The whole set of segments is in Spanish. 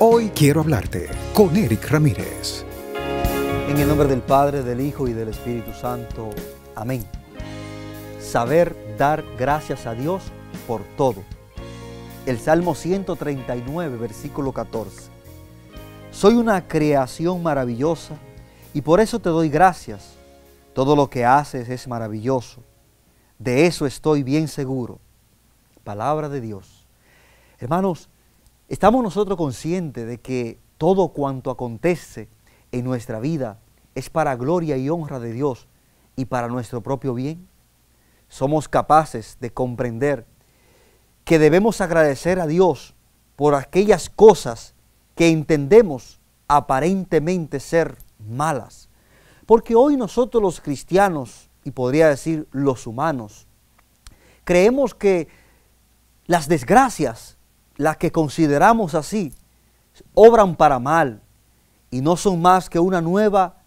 Hoy quiero hablarte con Eric Ramírez. En el nombre del Padre, del Hijo y del Espíritu Santo. Amén. Saber dar gracias a Dios por todo. El Salmo 139, versículo 14. Soy una creación maravillosa y por eso te doy gracias. Todo lo que haces es maravilloso. De eso estoy bien seguro. Palabra de Dios. Hermanos, ¿Estamos nosotros conscientes de que todo cuanto acontece en nuestra vida es para gloria y honra de Dios y para nuestro propio bien? ¿Somos capaces de comprender que debemos agradecer a Dios por aquellas cosas que entendemos aparentemente ser malas? Porque hoy nosotros los cristianos, y podría decir los humanos, creemos que las desgracias las que consideramos así, obran para mal y no son más que una nueva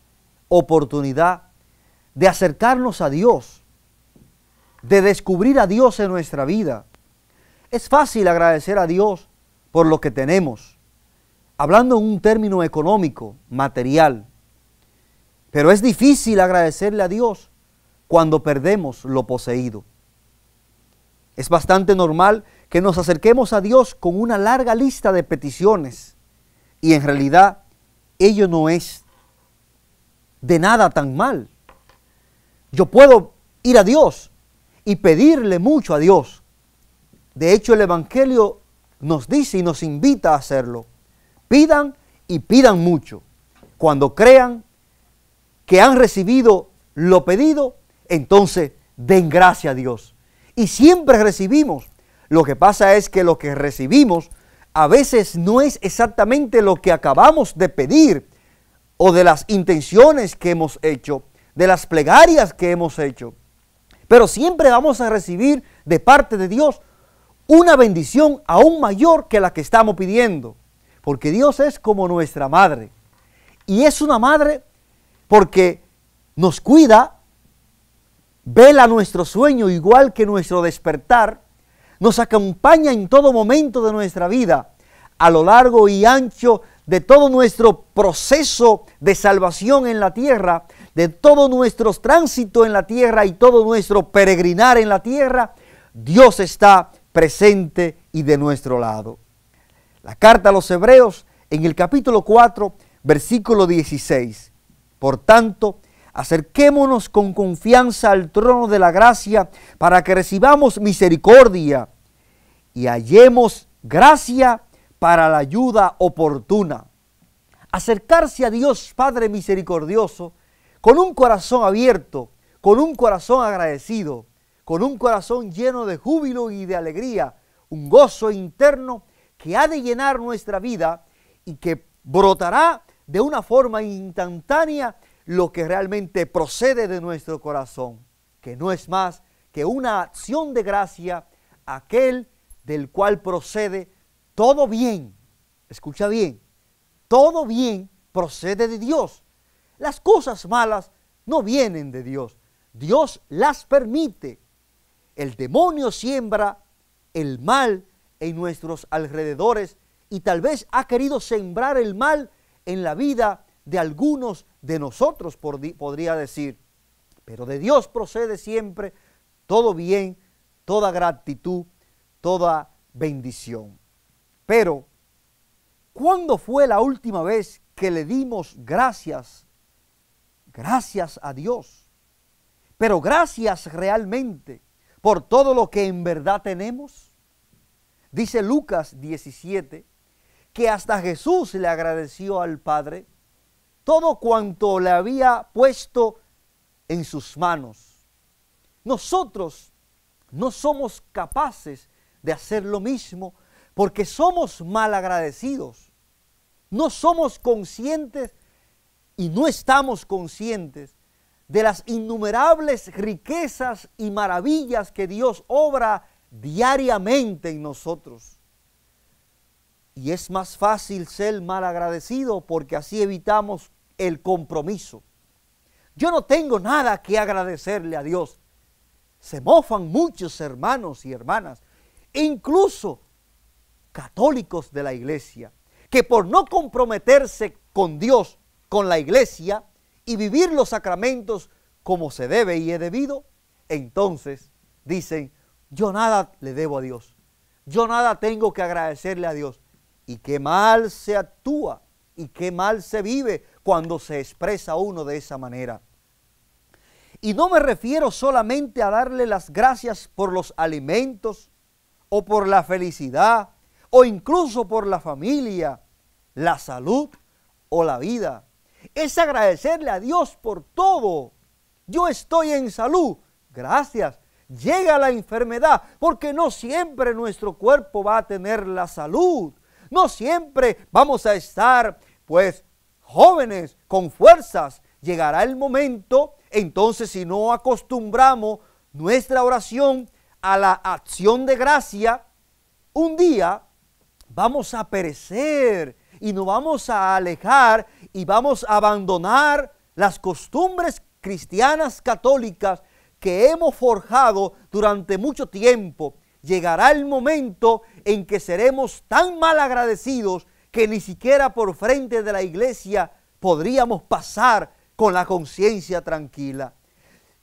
oportunidad de acercarnos a Dios, de descubrir a Dios en nuestra vida. Es fácil agradecer a Dios por lo que tenemos, hablando en un término económico, material, pero es difícil agradecerle a Dios cuando perdemos lo poseído. Es bastante normal que nos acerquemos a Dios con una larga lista de peticiones y en realidad ello no es de nada tan mal. Yo puedo ir a Dios y pedirle mucho a Dios. De hecho, el Evangelio nos dice y nos invita a hacerlo. Pidan y pidan mucho. Cuando crean que han recibido lo pedido, entonces den gracia a Dios. Y siempre recibimos lo que pasa es que lo que recibimos a veces no es exactamente lo que acabamos de pedir o de las intenciones que hemos hecho, de las plegarias que hemos hecho. Pero siempre vamos a recibir de parte de Dios una bendición aún mayor que la que estamos pidiendo, porque Dios es como nuestra madre. Y es una madre porque nos cuida, vela nuestro sueño igual que nuestro despertar, nos acompaña en todo momento de nuestra vida, a lo largo y ancho de todo nuestro proceso de salvación en la tierra, de todo nuestro tránsito en la tierra y todo nuestro peregrinar en la tierra, Dios está presente y de nuestro lado. La carta a los Hebreos en el capítulo 4, versículo 16. Por tanto, Acerquémonos con confianza al trono de la gracia para que recibamos misericordia y hallemos gracia para la ayuda oportuna. Acercarse a Dios Padre misericordioso con un corazón abierto, con un corazón agradecido, con un corazón lleno de júbilo y de alegría, un gozo interno que ha de llenar nuestra vida y que brotará de una forma instantánea lo que realmente procede de nuestro corazón, que no es más que una acción de gracia, aquel del cual procede todo bien. Escucha bien, todo bien procede de Dios. Las cosas malas no vienen de Dios, Dios las permite. El demonio siembra el mal en nuestros alrededores y tal vez ha querido sembrar el mal en la vida de algunos de nosotros, podría decir. Pero de Dios procede siempre todo bien, toda gratitud, toda bendición. Pero, ¿cuándo fue la última vez que le dimos gracias? Gracias a Dios. Pero gracias realmente por todo lo que en verdad tenemos. Dice Lucas 17 que hasta Jesús le agradeció al Padre todo cuanto le había puesto en sus manos. Nosotros no somos capaces de hacer lo mismo porque somos malagradecidos. No somos conscientes y no estamos conscientes de las innumerables riquezas y maravillas que Dios obra diariamente en nosotros. Y es más fácil ser malagradecido porque así evitamos el compromiso. Yo no tengo nada que agradecerle a Dios. Se mofan muchos hermanos y hermanas, incluso católicos de la iglesia, que por no comprometerse con Dios, con la iglesia, y vivir los sacramentos como se debe y es debido, entonces dicen, yo nada le debo a Dios, yo nada tengo que agradecerle a Dios. Y qué mal se actúa y qué mal se vive cuando se expresa uno de esa manera. Y no me refiero solamente a darle las gracias por los alimentos o por la felicidad o incluso por la familia, la salud o la vida. Es agradecerle a Dios por todo. Yo estoy en salud, gracias. Llega la enfermedad porque no siempre nuestro cuerpo va a tener la salud. No siempre vamos a estar pues jóvenes, con fuerzas, llegará el momento, entonces si no acostumbramos nuestra oración a la acción de gracia, un día vamos a perecer y nos vamos a alejar y vamos a abandonar las costumbres cristianas católicas que hemos forjado durante mucho tiempo. Llegará el momento en que seremos tan mal agradecidos que ni siquiera por frente de la iglesia podríamos pasar con la conciencia tranquila.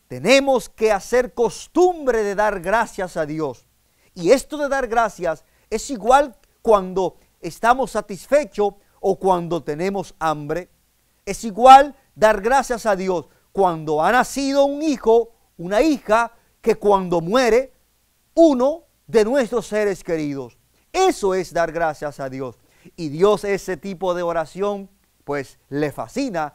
Tenemos que hacer costumbre de dar gracias a Dios. Y esto de dar gracias es igual cuando estamos satisfechos o cuando tenemos hambre. Es igual dar gracias a Dios cuando ha nacido un hijo, una hija, que cuando muere uno de nuestros seres queridos. Eso es dar gracias a Dios y Dios ese tipo de oración pues le fascina,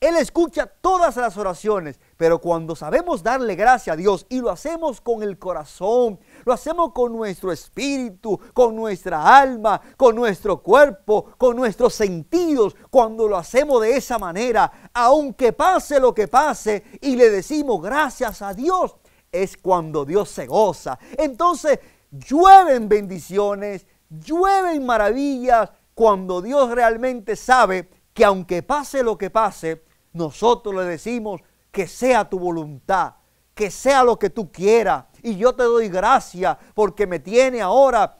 Él escucha todas las oraciones, pero cuando sabemos darle gracias a Dios y lo hacemos con el corazón, lo hacemos con nuestro espíritu, con nuestra alma, con nuestro cuerpo, con nuestros sentidos, cuando lo hacemos de esa manera, aunque pase lo que pase y le decimos gracias a Dios, es cuando Dios se goza. Entonces, llueven bendiciones, llueven maravillas cuando Dios realmente sabe que aunque pase lo que pase, nosotros le decimos que sea tu voluntad, que sea lo que tú quieras. Y yo te doy gracia porque me tiene ahora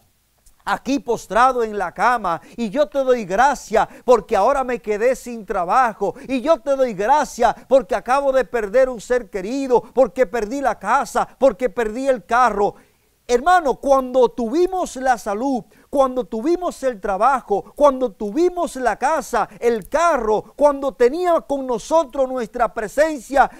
aquí postrado en la cama. Y yo te doy gracia porque ahora me quedé sin trabajo. Y yo te doy gracia porque acabo de perder un ser querido, porque perdí la casa, porque perdí el carro. Hermano, cuando tuvimos la salud, cuando tuvimos el trabajo, cuando tuvimos la casa, el carro, cuando tenía con nosotros nuestra presencia,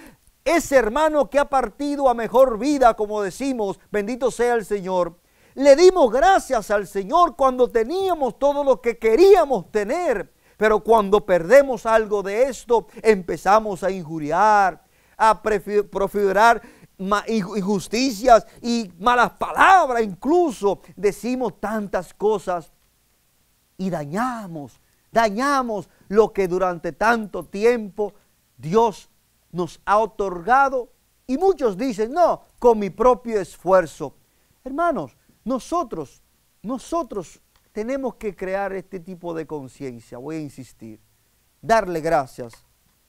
ese hermano que ha partido a mejor vida, como decimos, bendito sea el Señor. Le dimos gracias al Señor cuando teníamos todo lo que queríamos tener, pero cuando perdemos algo de esto, empezamos a injuriar, a prefigurar injusticias y malas palabras, incluso decimos tantas cosas y dañamos, dañamos lo que durante tanto tiempo Dios nos ha otorgado. Y muchos dicen, no, con mi propio esfuerzo. Hermanos, nosotros, nosotros tenemos que crear este tipo de conciencia, voy a insistir, darle gracias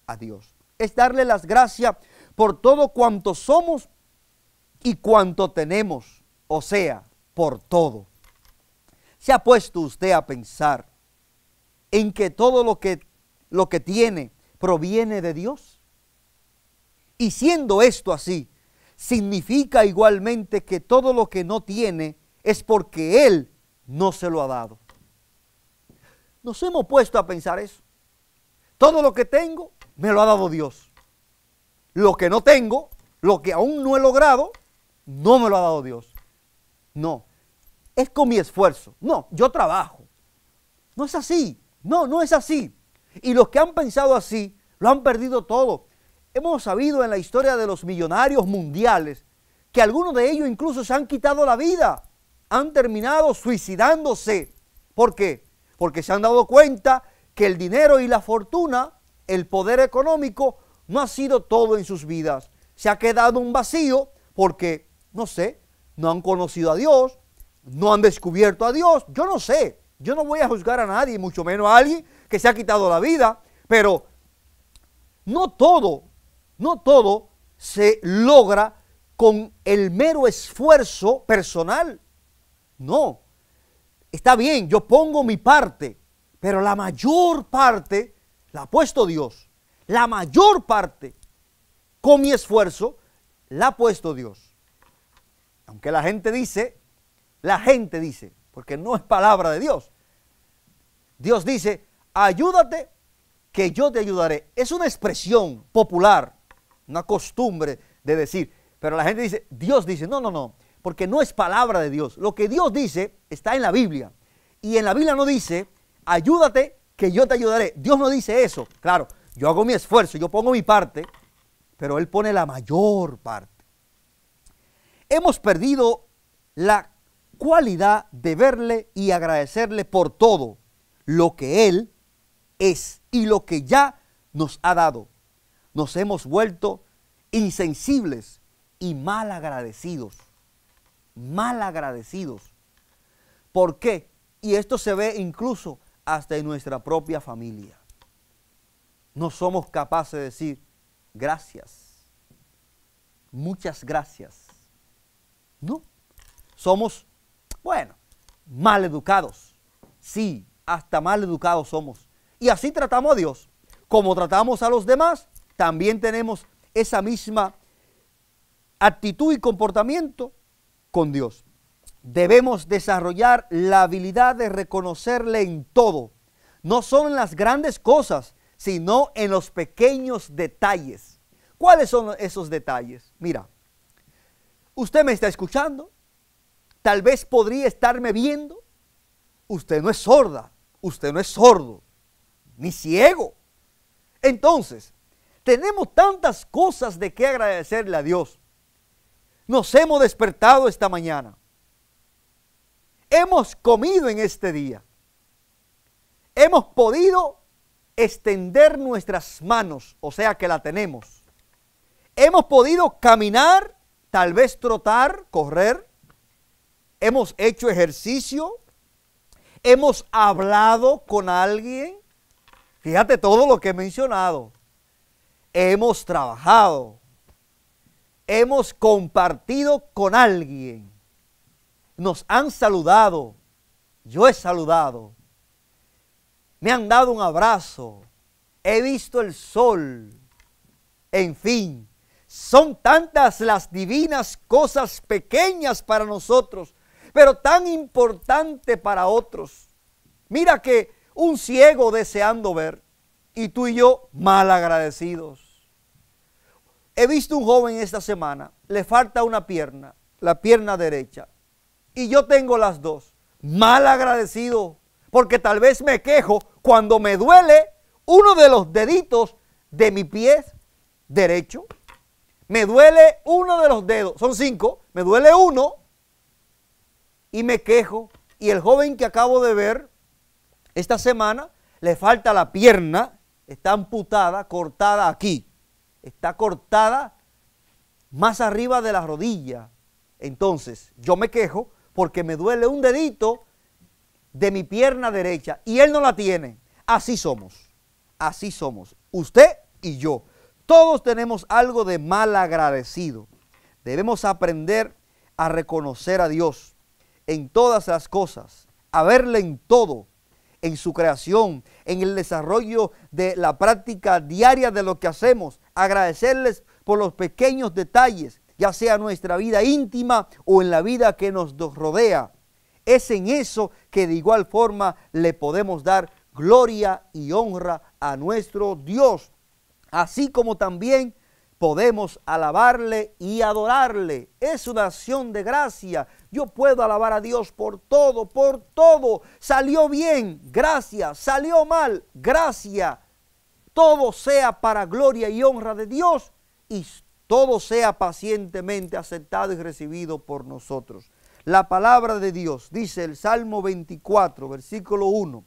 a Dios. Es darle las gracias por todo cuanto somos y cuanto tenemos, o sea, por todo. ¿Se ha puesto usted a pensar en que todo lo que, lo que tiene proviene de Dios? Y siendo esto así, significa igualmente que todo lo que no tiene es porque Él no se lo ha dado. Nos hemos puesto a pensar eso. Todo lo que tengo me lo ha dado Dios. Lo que no tengo, lo que aún no he logrado, no me lo ha dado Dios. No, es con mi esfuerzo. No, yo trabajo. No es así. No, no es así. Y los que han pensado así, lo han perdido todo. Hemos sabido en la historia de los millonarios mundiales que algunos de ellos incluso se han quitado la vida. Han terminado suicidándose. ¿Por qué? Porque se han dado cuenta que el dinero y la fortuna, el poder económico, no ha sido todo en sus vidas. Se ha quedado un vacío porque, no sé, no han conocido a Dios, no han descubierto a Dios, yo no sé. Yo no voy a juzgar a nadie, mucho menos a alguien que se ha quitado la vida, pero no todo, no todo se logra con el mero esfuerzo personal. No. Está bien, yo pongo mi parte, pero la mayor parte la ha puesto Dios la mayor parte, con mi esfuerzo, la ha puesto Dios. Aunque la gente dice, la gente dice, porque no es palabra de Dios. Dios dice, ayúdate que yo te ayudaré. Es una expresión popular, una costumbre de decir, pero la gente dice, Dios dice, no, no, no, porque no es palabra de Dios. Lo que Dios dice está en la Biblia. Y en la Biblia no dice, ayúdate que yo te ayudaré. Dios no dice eso, claro. Yo hago mi esfuerzo, yo pongo mi parte, pero Él pone la mayor parte. Hemos perdido la cualidad de verle y agradecerle por todo lo que Él es y lo que ya nos ha dado. Nos hemos vuelto insensibles y mal agradecidos. Mal agradecidos. ¿Por qué? Y esto se ve incluso hasta en nuestra propia familia no somos capaces de decir gracias, muchas gracias. No, somos, bueno, mal educados. Sí, hasta mal educados somos. Y así tratamos a Dios. Como tratamos a los demás, también tenemos esa misma actitud y comportamiento con Dios. Debemos desarrollar la habilidad de reconocerle en todo. No solo en las grandes cosas, sino en los pequeños detalles. ¿Cuáles son esos detalles? Mira, usted me está escuchando, tal vez podría estarme viendo. Usted no es sorda, usted no es sordo, ni ciego. Entonces, tenemos tantas cosas de qué agradecerle a Dios. Nos hemos despertado esta mañana. Hemos comido en este día. Hemos podido extender nuestras manos, o sea que la tenemos. Hemos podido caminar, tal vez trotar, correr. Hemos hecho ejercicio. Hemos hablado con alguien. Fíjate todo lo que he mencionado. Hemos trabajado. Hemos compartido con alguien. Nos han saludado. Yo he saludado me han dado un abrazo, he visto el sol, en fin, son tantas las divinas cosas pequeñas para nosotros, pero tan importante para otros. Mira que un ciego deseando ver y tú y yo mal agradecidos. He visto un joven esta semana, le falta una pierna, la pierna derecha, y yo tengo las dos, mal agradecido porque tal vez me quejo cuando me duele uno de los deditos de mi pie derecho. Me duele uno de los dedos, son cinco, me duele uno y me quejo. Y el joven que acabo de ver esta semana le falta la pierna, está amputada, cortada aquí, está cortada más arriba de la rodilla. Entonces yo me quejo porque me duele un dedito de mi pierna derecha y él no la tiene. Así somos, así somos, usted y yo. Todos tenemos algo de mal agradecido. Debemos aprender a reconocer a Dios en todas las cosas, a verle en todo, en su creación, en el desarrollo de la práctica diaria de lo que hacemos, agradecerles por los pequeños detalles, ya sea nuestra vida íntima o en la vida que nos rodea. Es en eso que de igual forma le podemos dar gloria y honra a nuestro Dios, así como también podemos alabarle y adorarle. Es una acción de gracia. Yo puedo alabar a Dios por todo, por todo. Salió bien, gracias. Salió mal, gracias. Todo sea para gloria y honra de Dios y todo sea pacientemente aceptado y recibido por nosotros la palabra de Dios. Dice el Salmo 24, versículo 1.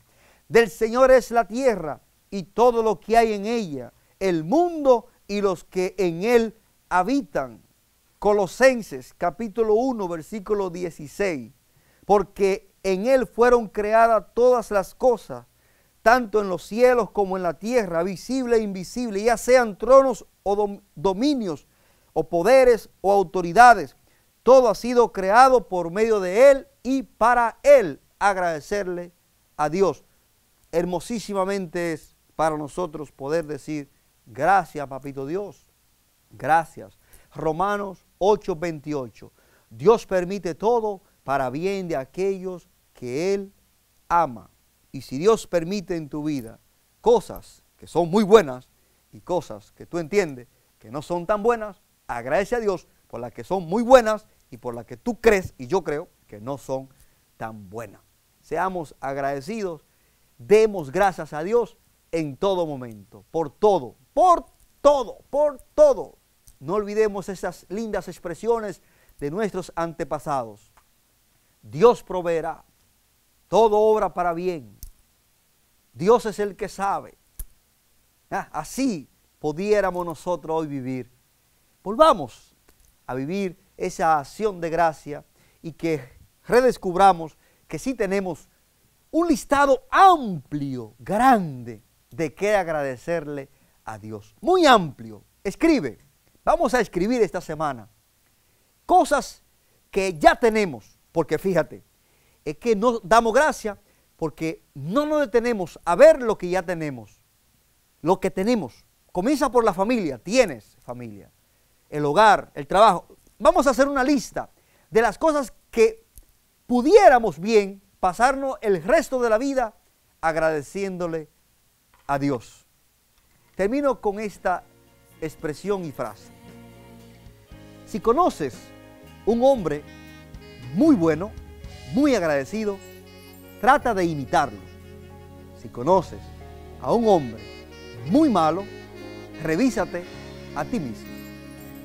Del Señor es la tierra y todo lo que hay en ella, el mundo y los que en él habitan. Colosenses capítulo 1, versículo 16. Porque en él fueron creadas todas las cosas, tanto en los cielos como en la tierra, visible e invisible, ya sean tronos o dominios o poderes o autoridades todo ha sido creado por medio de Él y para Él. Agradecerle a Dios. Hermosísimamente es para nosotros poder decir, gracias papito Dios, gracias. Romanos 8:28. Dios permite todo para bien de aquellos que Él ama. Y si Dios permite en tu vida cosas que son muy buenas y cosas que tú entiendes que no son tan buenas, agradece a Dios por las que son muy buenas y por la que tú crees y yo creo que no son tan buenas. Seamos agradecidos, demos gracias a Dios en todo momento, por todo, por todo, por todo. No olvidemos esas lindas expresiones de nuestros antepasados. Dios proveerá, todo obra para bien. Dios es el que sabe. Ah, así pudiéramos nosotros hoy vivir. Volvamos a vivir esa acción de gracia y que redescubramos que sí tenemos un listado amplio, grande, de qué agradecerle a Dios. Muy amplio. Escribe. Vamos a escribir esta semana cosas que ya tenemos, porque fíjate, es que no damos gracia porque no nos detenemos a ver lo que ya tenemos, lo que tenemos. Comienza por la familia, tienes familia, el hogar, el trabajo, Vamos a hacer una lista de las cosas que pudiéramos bien pasarnos el resto de la vida agradeciéndole a Dios. Termino con esta expresión y frase. Si conoces un hombre muy bueno, muy agradecido, trata de imitarlo. Si conoces a un hombre muy malo, revísate a ti mismo.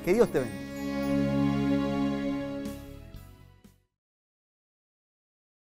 Que Dios te bendiga.